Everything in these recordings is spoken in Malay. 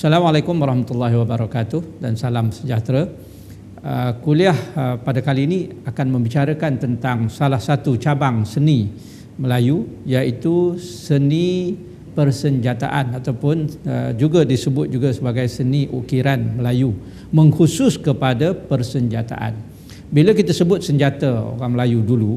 Assalamualaikum warahmatullahi wabarakatuh dan salam sejahtera. Uh, kuliah uh, pada kali ini akan membicarakan tentang salah satu cabang seni Melayu iaitu seni persenjataan ataupun uh, juga disebut juga sebagai seni ukiran Melayu mengkhusus kepada persenjataan. Bila kita sebut senjata orang Melayu dulu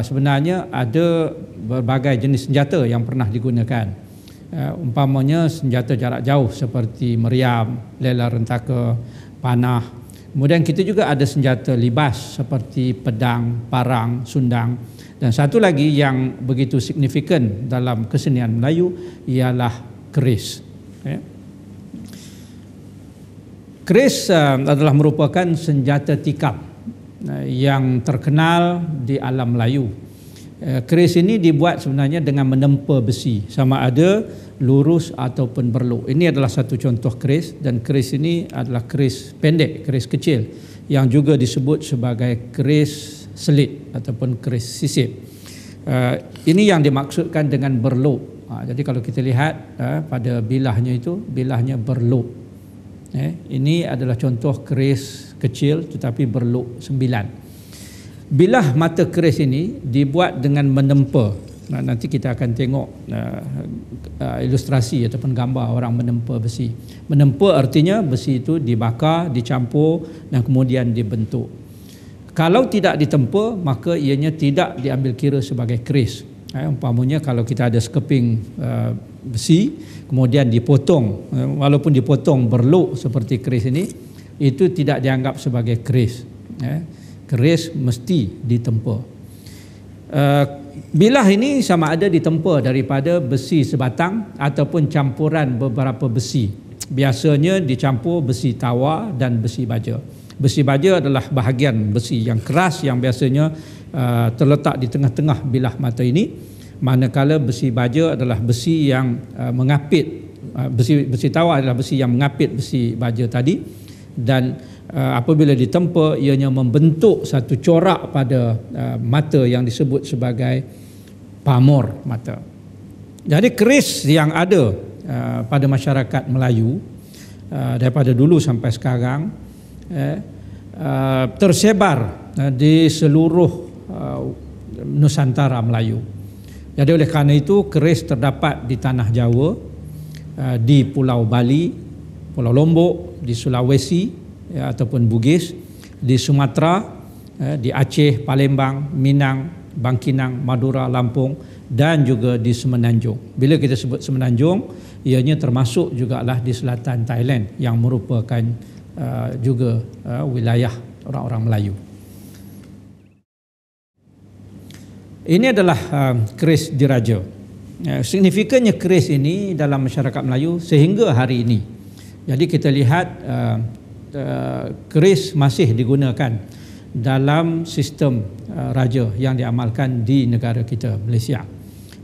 sebenarnya ada berbagai jenis senjata yang pernah digunakan uh, umpamanya senjata jarak jauh seperti meriam, lela rentaka, panah. Kemudian kita juga ada senjata libas seperti pedang, parang, sundang. Dan satu lagi yang begitu signifikan dalam kesenian Melayu ialah keris. Okay. Ya. Keris uh, adalah merupakan senjata tikam eh, yang terkenal di alam Melayu. Eh, keris ini dibuat sebenarnya dengan menempa besi sama ada lurus ataupun berluk. Ini adalah satu contoh keris dan keris ini adalah keris pendek, keris kecil yang juga disebut sebagai keris selit ataupun keris sisip. Eh, ini yang dimaksudkan dengan berluk. Ha, jadi kalau kita lihat eh, pada bilahnya itu, bilahnya berluk. ini adalah contoh keris kecil tetapi berluk sembilan. Bilah mata keris ini dibuat dengan menempa. Nah, nanti kita akan tengok uh, uh, ilustrasi ataupun gambar orang menempa besi. Menempa artinya besi itu dibakar, dicampur dan kemudian dibentuk. Kalau tidak ditempa, maka ianya tidak diambil kira sebagai keris. Eh, umpamanya kalau kita ada sekeping uh, besi, kemudian dipotong, uh, walaupun dipotong berluk seperti keris ini, itu tidak dianggap sebagai keris. Eh keris mesti ditempa. Eh, bilah ini sama ada ditempa daripada besi sebatang ataupun campuran beberapa besi. Biasanya dicampur besi tawa dan besi baja. Besi baja adalah bahagian besi yang keras yang biasanya eh, terletak di tengah-tengah bilah mata ini. Manakala besi baja adalah besi yang eh, mengapit besi besi tawa adalah besi yang mengapit besi baja tadi dan Eh, apabila ditempa ianya membentuk satu corak pada eh, mata yang disebut sebagai pamor mata. Jadi keris yang ada eh, pada masyarakat Melayu daripada dulu sampai sekarang tersebar di seluruh Nusantara Melayu. Jadi oleh kerana itu keris terdapat di tanah Jawa, di Pulau Bali, Pulau Lombok, di Sulawesi, ya, ataupun Bugis di Sumatera eh, di Aceh Palembang Minang Bangkinang Madura Lampung dan juga di Semenanjung bila kita sebut Semenanjung ianya termasuk juga lah di selatan Thailand yang merupakan uh, juga uh, wilayah orang-orang Melayu ini adalah eh, keris uh, signifikannya keris ini dalam masyarakat Melayu sehingga hari ini jadi kita lihat uh, Uh, keris masih digunakan dalam sistem uh, raja yang diamalkan di negara kita Malaysia.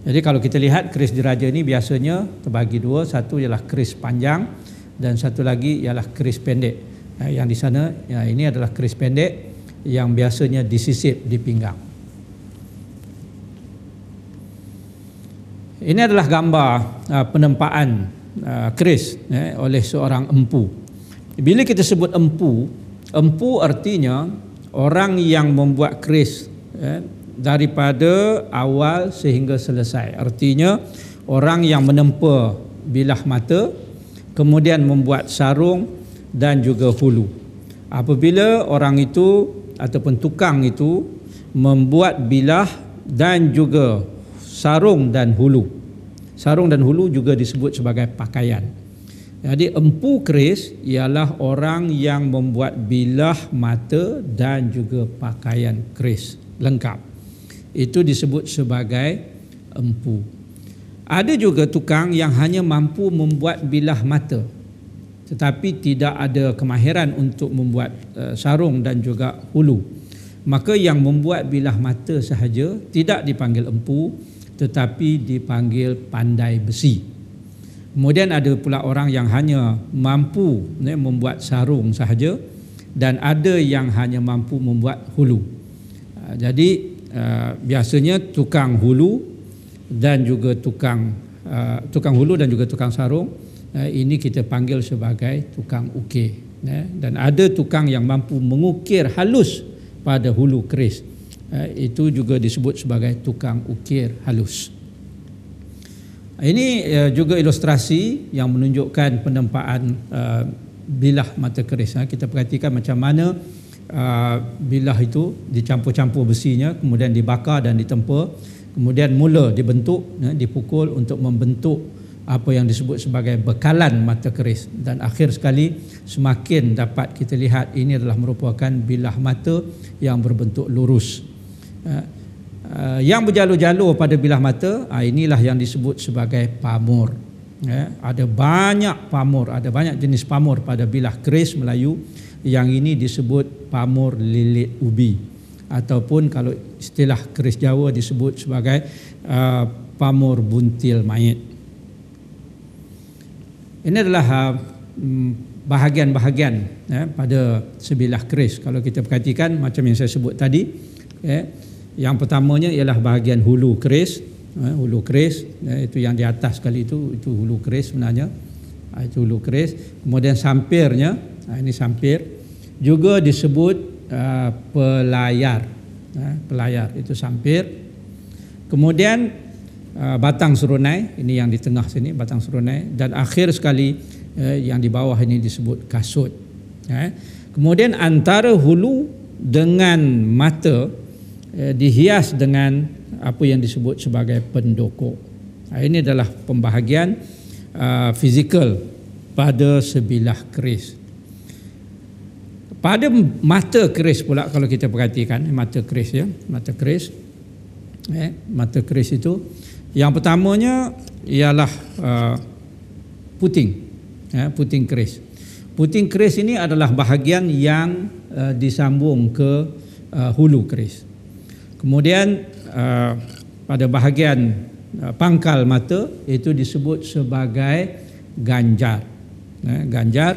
Jadi kalau kita lihat keris diraja ini biasanya terbagi dua, satu ialah keris panjang dan satu lagi ialah keris pendek. Uh, yang di sana ini adalah keris pendek yang biasanya disisip di pinggang. Ini adalah gambar penempaan keris eh, oleh seorang empu. Bila kita sebut empu, empu artinya orang yang membuat keris eh, daripada awal sehingga selesai. Artinya orang yang menempa bilah mata, kemudian membuat sarung dan juga hulu. Apabila orang itu ataupun tukang itu membuat bilah dan juga sarung dan hulu. Sarung dan hulu juga disebut sebagai pakaian. Jadi empu keris ialah orang yang membuat bilah mata dan juga pakaian keris lengkap. Itu disebut sebagai empu. Ada juga tukang yang hanya mampu membuat bilah mata tetapi tidak ada kemahiran untuk membuat eh, sarung dan juga hulu. Maka yang membuat bilah mata sahaja tidak dipanggil empu tetapi dipanggil pandai besi. Kemudian ada pula orang yang hanya mampu ya, membuat sarung sahaja dan ada yang hanya mampu membuat hulu. Ah, jadi ah, biasanya tukang hulu dan juga tukang ah, tukang hulu dan juga tukang sarung ini kita panggil sebagai tukang ukir. Ya. Dan ada tukang yang mampu mengukir halus pada hulu keris. Itu juga disebut sebagai tukang ukir halus. Ini uh, juga ilustrasi yang menunjukkan penempaan uh, bilah mata keris. Ha. Kita perhatikan macam mana uh, bilah itu dicampur-campur besinya, kemudian dibakar dan ditempa, kemudian mula dibentuk, ya, dipukul untuk membentuk apa yang disebut sebagai bekalan mata keris dan akhir sekali semakin dapat kita lihat ini adalah merupakan bilah mata yang berbentuk lurus. Ya, Eh, yang berjalur-jalur pada bilah mata ah, inilah yang disebut sebagai pamor. ya, ada banyak pamor, ada banyak jenis pamor pada bilah keris Melayu yang ini disebut pamor lilit ubi ataupun kalau istilah keris Jawa disebut sebagai uh, eh, pamur buntil mayat. ini adalah ah, mm, bahagian-bahagian ya, pada sebilah keris kalau kita perhatikan macam yang saya sebut tadi ya, yang pertamanya ialah bahagian hulu keris, eh, hulu keris eh, itu yang di atas sekali itu itu hulu keris sebenarnya. Eh, itu hulu keris. Kemudian sampirnya, eh, ini sampir juga disebut eh, pelayar. Eh, pelayar itu sampir. Kemudian eh, batang serunai, ini yang di tengah sini batang serunai dan akhir sekali eh, yang di bawah ini disebut kasut. Eh. Kemudian antara hulu dengan mata Eh, dihias dengan apa yang disebut sebagai pendokok. Ah, ini adalah pembahagian uh, fizikal pada sebilah keris. Pada mata keris pula kalau kita perhatikan eh, mata keris ya, mata keris. Eh, mata keris itu yang pertamanya ialah uh, puting. Eh, puting keris. Puting keris ini adalah bahagian yang uh, disambung ke uh, hulu keris. Kemudian uh, pada bahagian uh, pangkal mata itu disebut sebagai ganjar. Eh, ganjar.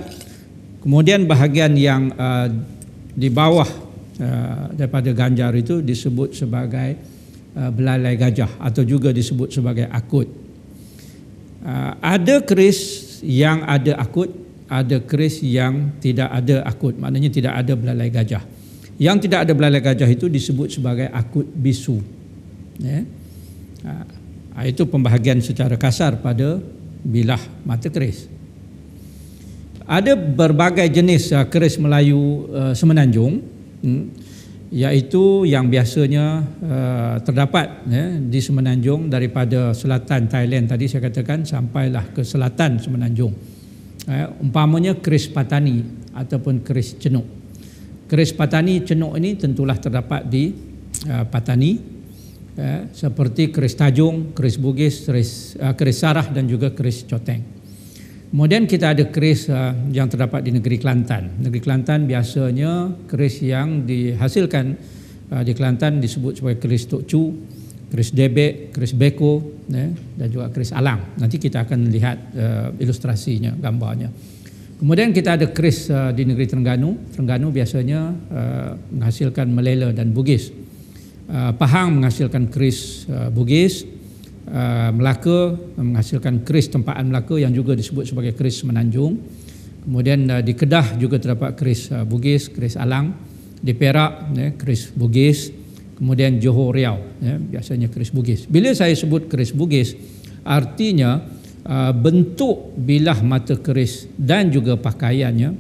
Kemudian bahagian yang uh, di bawah daripada ganjar itu disebut sebagai belalai gajah atau juga disebut sebagai akut. Ada keris yang ada akut, ada keris yang tidak ada akut. Maknanya tidak ada belalai gajah yang tidak ada belalai gajah itu disebut sebagai akut bisu ya ha, ha, itu pembahagian secara kasar pada bilah mata keris ada berbagai jenis uh, keris Melayu uh, semenanjung hmm, iaitu yang biasanya uh, terdapat ya, di semenanjung daripada selatan Thailand tadi saya katakan sampailah ke selatan semenanjung uh, umpamanya keris patani ataupun keris cenuk Keris Patani Cenok ini tentulah terdapat di uh, Patani uh, seperti keris Tajung, keris Bugis, keris, uh, keris Sarah dan juga keris Coteng. Kemudian kita ada keris uh, yang terdapat di negeri Kelantan. Negeri Kelantan biasanya keris yang dihasilkan uh, di Kelantan disebut sebagai keris Tok Chu, keris Debek, keris Beko eh, dan juga keris Alang. Nanti kita akan lihat uh, ilustrasinya, gambarnya. Kemudian kita ada keris uh, di negeri Terengganu. Terengganu biasanya uh, menghasilkan Melela dan Bugis. Uh, Pahang menghasilkan keris uh, Bugis. Uh, Melaka menghasilkan keris tempaan Melaka yang juga disebut sebagai keris menanjung. Kemudian uh, di Kedah juga terdapat keris uh, Bugis, keris Alang. Di Perak, eh, ya, keris Bugis. Kemudian Johor Riau, eh, biasanya keris Bugis. Bila saya sebut keris Bugis, artinya... Uh, bentuk bilah mata keris dan juga pakaiannya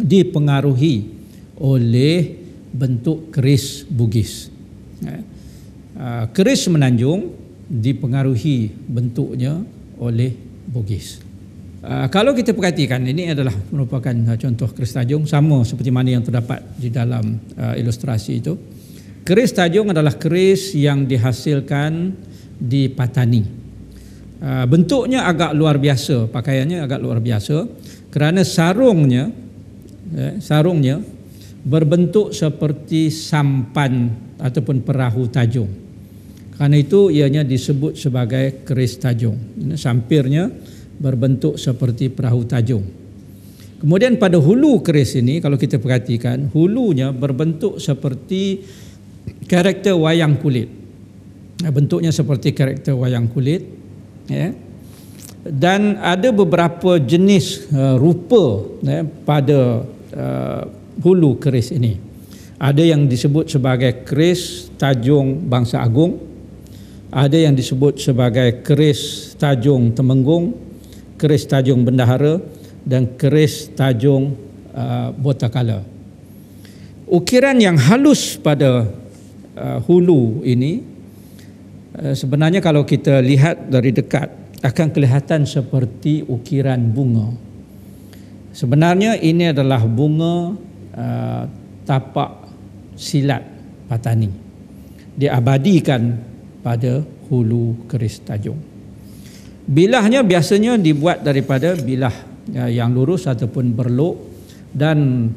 dipengaruhi oleh bentuk keris Bugis. Eh, uh, keris Menanjung dipengaruhi bentuknya oleh Bugis. Uh, kalau kita perhatikan, ini adalah merupakan contoh keris tajung sama seperti mana yang terdapat di dalam ilustrasi itu. Keris tajung adalah keris yang dihasilkan di Patani. Ah, bentuknya agak luar biasa, pakaiannya agak luar biasa kerana sarungnya eh, sarungnya berbentuk seperti sampan ataupun perahu tajung. Karena itu ianya disebut sebagai keris tajung. Sampirnya berbentuk seperti perahu tajung. Kemudian pada hulu keris ini kalau kita perhatikan hulunya berbentuk seperti karakter wayang kulit. Bentuknya seperti karakter wayang kulit ya. Dan ada beberapa jenis uh, rupa ya, pada uh, hulu keris ini. Ada yang disebut sebagai keris tajung bangsa agung, ada yang disebut sebagai keris tajung temenggung, keris tajung bendahara dan keris tajung uh, botakala. Ukiran yang halus pada uh, hulu ini Eh, sebenarnya kalau kita lihat dari dekat akan kelihatan seperti ukiran bunga. Sebenarnya ini adalah bunga uh, tapak silat patani. Diabadikan pada hulu keris tajung. Bilahnya biasanya dibuat daripada bilah eh, yang lurus ataupun berluk dan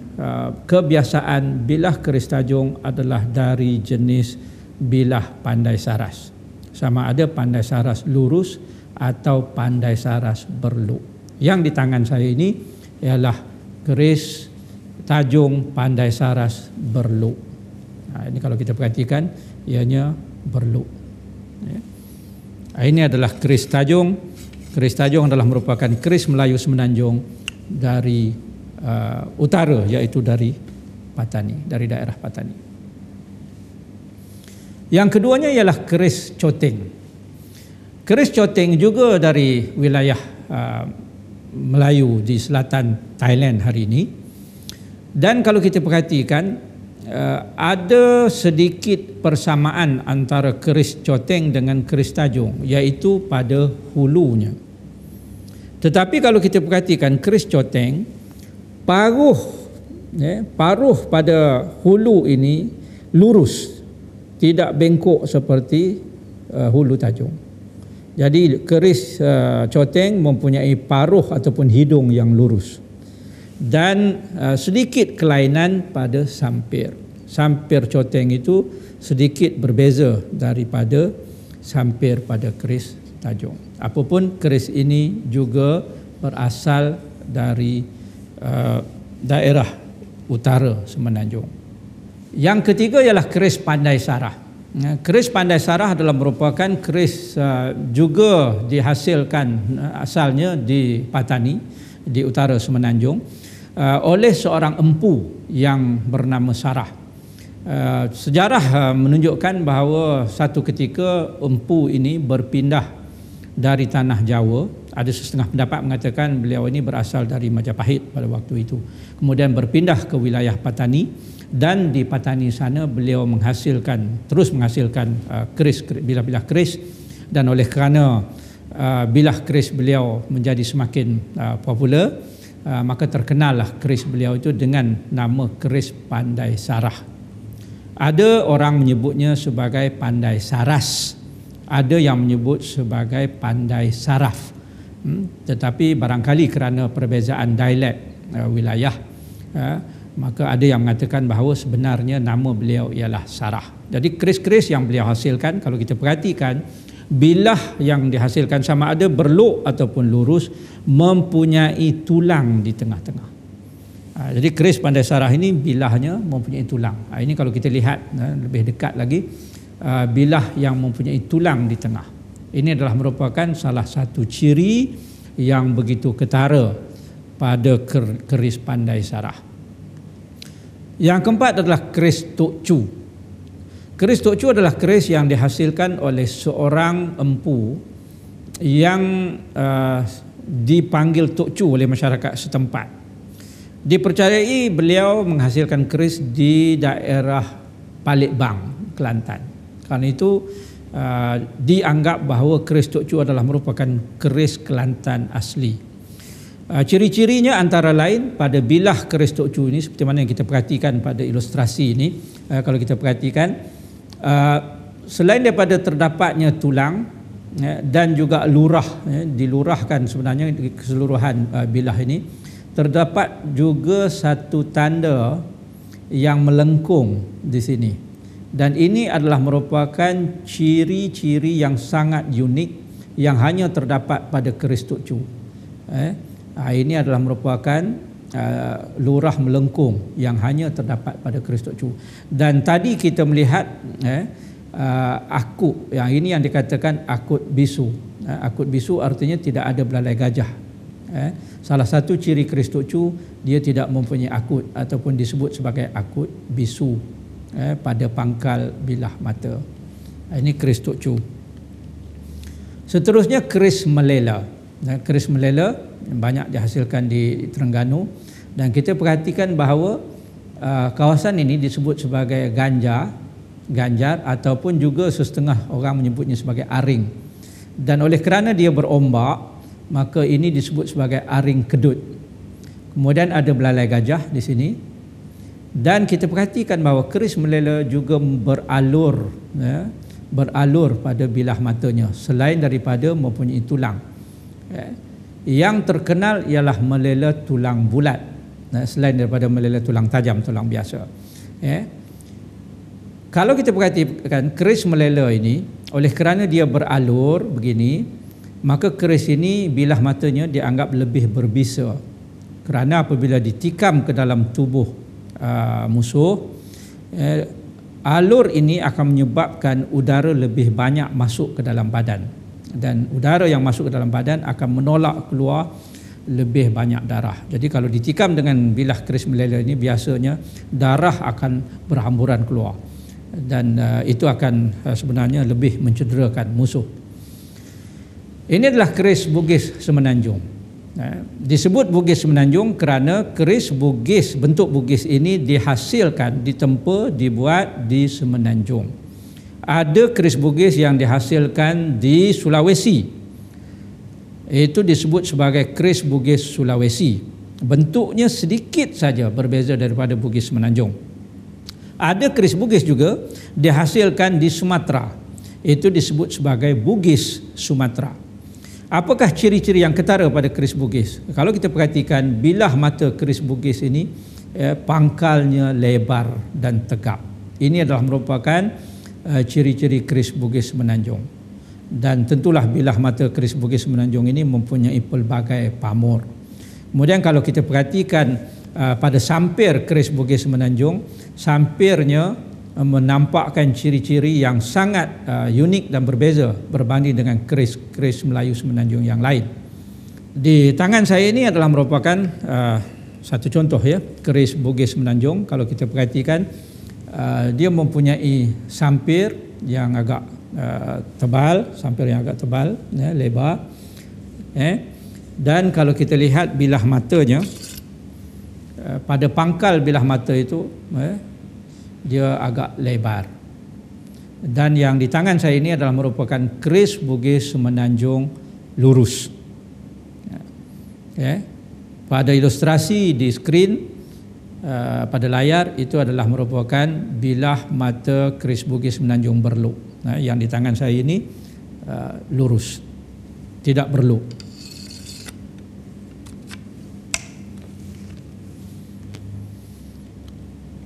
kebiasaan bilah keris tajung adalah dari jenis bilah pandai saras sama ada pandai saras lurus atau pandai saras berluk. Yang di tangan saya ini ialah keris tajung pandai saras berluk. Nah, ha, ini kalau kita perhatikan, ianya berluk. Ya. Ha, ini adalah keris tajung. Keris tajung adalah merupakan keris Melayu Semenanjung dari uh, utara, iaitu dari Patani, dari daerah Patani. Yang keduanya ialah keris coting. Keris coting juga dari wilayah uh, Melayu di selatan Thailand hari ini. Dan kalau kita perhatikan, uh, ada sedikit persamaan antara keris coting dengan keris tajung, iaitu pada hulunya. Tetapi kalau kita perhatikan keris coteng paruh ya paruh pada hulu ini lurus tidak bengkok seperti uh, hulu tajung. Jadi keris uh, coteng mempunyai paruh ataupun hidung yang lurus dan uh, sedikit kelainan pada sampir. Sampir coteng itu sedikit berbeza daripada sampir pada keris tajung. Apapun keris ini juga berasal dari uh, daerah utara Semenanjung. Yang ketiga ialah keris pandai sarah. Ya, keris pandai sarah adalah merupakan keris uh, juga dihasilkan uh, asalnya di Patani di utara Semenanjung uh, oleh seorang empu yang bernama Sarah. Sejarah menunjukkan bahawa satu ketika empu ini berpindah dari tanah Jawa. Ada setengah pendapat mengatakan beliau ini berasal dari Majapahit pada waktu itu. Kemudian berpindah ke wilayah Patani. Patani dan di Patani sana beliau menghasilkan terus menghasilkan uh, keris bilah-bilah keris dan oleh kerana uh, bilah keris beliau menjadi semakin uh, popular maka terkenallah keris beliau itu dengan nama keris pandai sarah ada orang menyebutnya sebagai pandai saras ada yang menyebut sebagai pandai saraf hmm, tetapi barangkali kerana perbezaan dialek wilayah maka ada yang mengatakan bahawa sebenarnya nama beliau ialah Sarah. Jadi keris-keris yang beliau hasilkan kalau kita perhatikan bilah yang dihasilkan sama ada berluk ataupun lurus mempunyai tulang di tengah-tengah. Ha, jadi keris pandai Sarah ini bilahnya mempunyai tulang. Ha, ini kalau kita lihat ha, lebih dekat lagi bilah yang mempunyai tulang di tengah. Ini adalah merupakan salah satu ciri yang begitu ketara pada keris pandai Sarah. Yang keempat adalah keris tokcu. Keris tokcu adalah keris yang dihasilkan oleh seorang empu yang uh, dipanggil tokcu oleh masyarakat setempat. Dipercayai beliau menghasilkan keris di daerah Palembang, Kelantan. Karena itu uh, dianggap bahawa keris tokcu adalah merupakan keris Kelantan asli. Ah, ciri-cirinya antara lain pada bilah keris tokcu ini seperti mana yang kita perhatikan pada ilustrasi ini. Ah, kalau kita perhatikan, ah, selain daripada terdapatnya tulang eh, dan juga lurah, eh, dilurahkan sebenarnya keseluruhan bilah ini, terdapat juga satu tanda yang melengkung di sini. Dan ini adalah merupakan ciri-ciri yang sangat unik yang hanya terdapat pada keris tokcu. Eh, Ah, ini adalah merupakan uh, lurah melengkung yang hanya terdapat pada Kristus Chu. Dan tadi kita melihat eh, uh, ah, akut yang ini yang dikatakan akut bisu. Eh, akut bisu artinya tidak ada belalai gajah. Eh, salah satu ciri Kristus Chu dia tidak mempunyai akut ataupun disebut sebagai akut bisu eh, pada pangkal bilah mata. Ini Kristus Chu. Seterusnya Kris Melela. Kris Melela banyak dihasilkan di Terengganu dan kita perhatikan bahawa uh, kawasan ini disebut sebagai ganja ganjar ataupun juga setengah orang menyebutnya sebagai aring dan oleh kerana dia berombak maka ini disebut sebagai aring kedut kemudian ada belalai gajah di sini dan kita perhatikan bahawa keris melela juga beralur ya, beralur pada bilah matanya selain daripada mempunyai tulang ya yang terkenal ialah melela tulang bulat selain daripada melela tulang tajam tulang biasa eh kalau kita perhatikan keris melela ini oleh kerana dia beralur begini maka keris ini bilah matanya dianggap lebih berbisa kerana apabila ditikam ke dalam tubuh aa, uh, musuh eh, alur ini akan menyebabkan udara lebih banyak masuk ke dalam badan dan udara yang masuk ke dalam badan akan menolak keluar lebih banyak darah. Jadi kalau ditikam dengan bilah keris malaria ini biasanya darah akan berhamburan keluar dan uh, itu akan uh, sebenarnya lebih mencederakan musuh. Ini adalah keris Bugis Semenanjung. Uh, disebut Bugis Semenanjung kerana keris Bugis bentuk Bugis ini dihasilkan, ditempa, dibuat di Semenanjung ada keris bugis yang dihasilkan di Sulawesi itu disebut sebagai keris bugis Sulawesi bentuknya sedikit saja berbeza daripada bugis menanjung ada keris bugis juga dihasilkan di Sumatera itu disebut sebagai bugis Sumatera apakah ciri-ciri yang ketara pada keris bugis kalau kita perhatikan bilah mata keris bugis ini eh, pangkalnya lebar dan tegap ini adalah merupakan Eh, ciri-ciri keris Bugis menanjung Dan tentulah bilah mata keris Bugis menanjung ini mempunyai pelbagai pamor. Kemudian kalau kita perhatikan eh, pada sampir keris Bugis menanjung, sampirnya eh, menampakkan ciri-ciri yang sangat unik dan berbeza berbanding dengan keris-keris Melayu Semenanjung yang lain. Di tangan saya ini adalah merupakan uh, satu contoh ya keris Bugis menanjung. kalau kita perhatikan Ah, dia mempunyai sampir yang agak uh, tebal, sampir yang agak tebal, ya, lebar. Eh. Dan kalau kita lihat bilah matanya, uh, pada pangkal bilah mata itu, eh, dia agak lebar. Dan yang di tangan saya ini adalah merupakan keris bugis semenanjung lurus. Eh. Pada ilustrasi di skrin, Eh, pada layar itu adalah merupakan bilah mata keris Bugis Menanjung Berluk. Nah, yang di tangan saya ini uh, lurus, tidak berluk.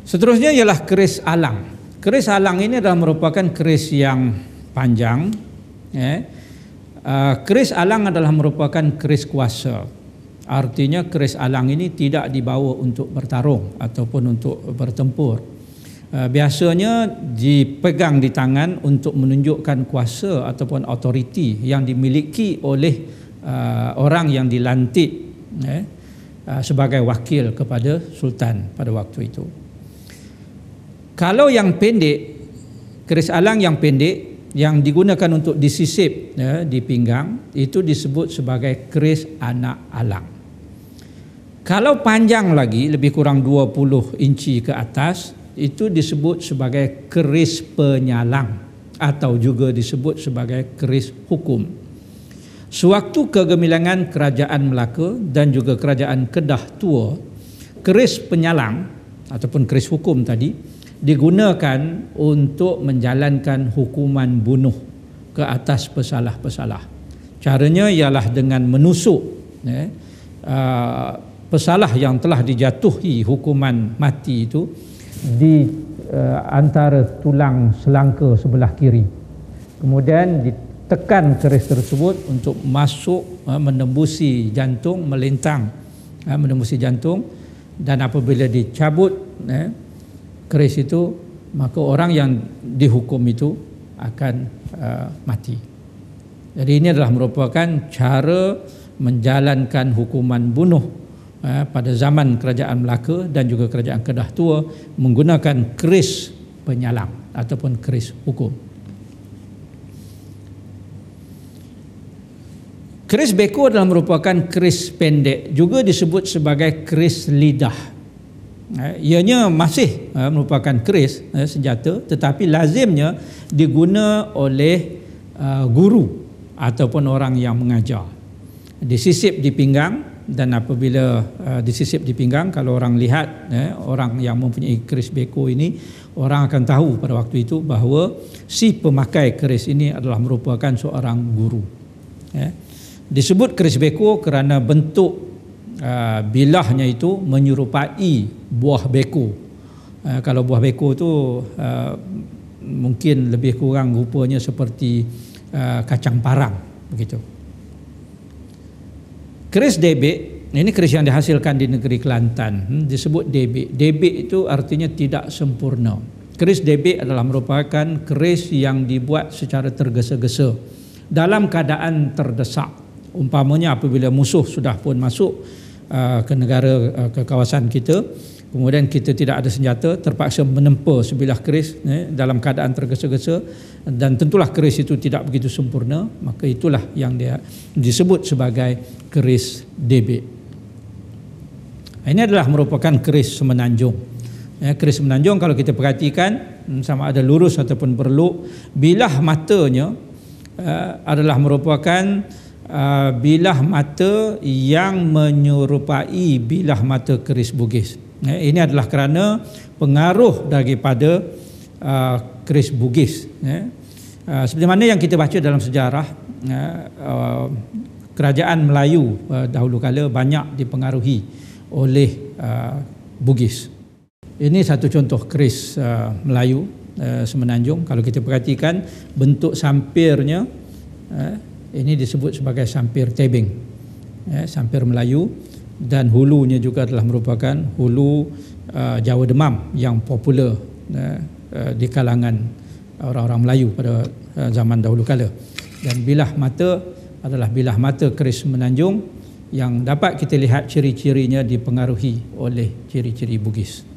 Seterusnya ialah keris alang. Keris alang ini adalah merupakan keris yang panjang. Eh. Uh, eh, keris alang adalah merupakan keris kuasa. Artinya keris alang ini tidak dibawa untuk bertarung ataupun untuk bertempur. Eh, biasanya dipegang di tangan untuk menunjukkan kuasa ataupun otoriti yang dimiliki oleh eh, orang yang dilantik eh, sebagai wakil kepada sultan pada waktu itu. Kalau yang pendek, keris alang yang pendek yang digunakan untuk disisip di pinggang itu disebut sebagai keris anak alang. Kalau panjang lagi lebih kurang 20 inci ke atas itu disebut sebagai keris penyalang atau juga disebut sebagai keris hukum. Sewaktu kegemilangan kerajaan Melaka dan juga kerajaan Kedah tua, keris penyalang ataupun keris hukum tadi digunakan untuk menjalankan hukuman bunuh ke atas pesalah-pesalah. Caranya ialah dengan menusuk eh, uh, pesalah yang telah dijatuhi hukuman mati itu di uh, antara tulang selangka sebelah kiri. Kemudian ditekan keris tersebut untuk masuk uh, menembusi jantung melintang uh, menembusi jantung dan apabila dicabut uh, keris itu maka orang yang dihukum itu akan uh, mati. Jadi ini adalah merupakan cara menjalankan hukuman bunuh Eh, pada zaman kerajaan Melaka dan juga kerajaan Kedah Tua menggunakan keris penyalam ataupun keris hukum. Keris beko adalah merupakan keris pendek juga disebut sebagai keris lidah. Eh, ianya masih eh, merupakan keris senjata tetapi lazimnya diguna oleh guru ataupun orang yang mengajar. Disisip di pinggang dan apabila uh, disisip di pinggang kalau orang lihat eh, orang yang mempunyai keris beko ini orang akan tahu pada waktu itu bahawa si pemakai keris ini adalah merupakan seorang guru eh. disebut keris beko kerana bentuk uh, bilahnya itu menyerupai buah beko uh, kalau buah beko itu uh, mungkin lebih kurang rupanya seperti uh, kacang parang begitu Keris debit ini keris yang dihasilkan di negeri Kelantan hmm, disebut debit. Debit itu artinya tidak sempurna. Keris debit adalah merupakan keris yang dibuat secara tergesa-gesa dalam keadaan terdesak. Umpamanya apabila musuh sudah pun masuk uh, ke negara uh, ke kawasan kita, Kemudian kita tidak ada senjata, terpaksa menempa sebilah keris eh, dalam keadaan tergesa-gesa dan tentulah keris itu tidak begitu sempurna, maka itulah yang dia disebut sebagai keris debit. Ini adalah merupakan keris semenanjung. Eh, keris semenanjung kalau kita perhatikan hmm, sama ada lurus ataupun berluk, bilah matanya eh, adalah merupakan eh, bilah mata yang menyerupai bilah mata keris bugis. Eh, ini adalah kerana pengaruh daripada Chris uh, Bugis. Eh. Uh, seperti mana yang kita baca dalam sejarah, eh, uh, kerajaan Melayu dahulu kala banyak dipengaruhi oleh Bugis. Ini satu contoh keris Melayu Semenanjung. Kalau kita perhatikan bentuk sampirnya, ini disebut sebagai sampir tebing, sampir Melayu dan hulunya juga telah merupakan hulu uh, Jawa Demam yang popular uh, uh, di kalangan orang-orang Melayu pada uh, zaman dahulu kala. Dan bilah mata adalah bilah mata keris menanjung yang dapat kita lihat ciri-cirinya dipengaruhi oleh ciri-ciri Bugis.